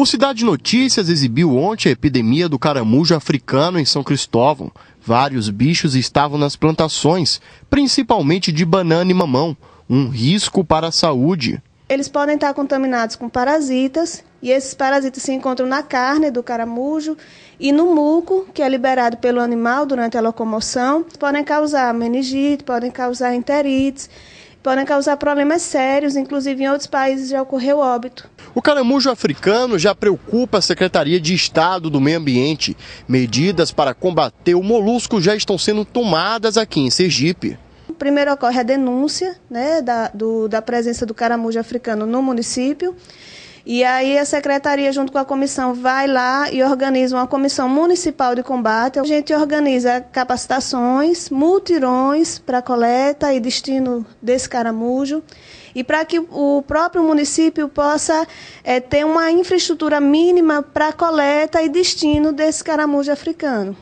O Cidade Notícias exibiu ontem a epidemia do caramujo africano em São Cristóvão. Vários bichos estavam nas plantações, principalmente de banana e mamão, um risco para a saúde. Eles podem estar contaminados com parasitas, e esses parasitas se encontram na carne do caramujo e no muco, que é liberado pelo animal durante a locomoção. Podem causar meningite, podem causar enterites, podem causar problemas sérios, inclusive em outros países já ocorreu óbito. O caramujo africano já preocupa a Secretaria de Estado do Meio Ambiente. Medidas para combater o molusco já estão sendo tomadas aqui em Sergipe. Primeiro ocorre a denúncia né, da, do, da presença do caramujo africano no município. E aí a secretaria, junto com a comissão, vai lá e organiza uma comissão municipal de combate. A gente organiza capacitações, multirões para coleta e destino desse caramujo. E para que o próprio município possa é, ter uma infraestrutura mínima para coleta e destino desse caramujo africano.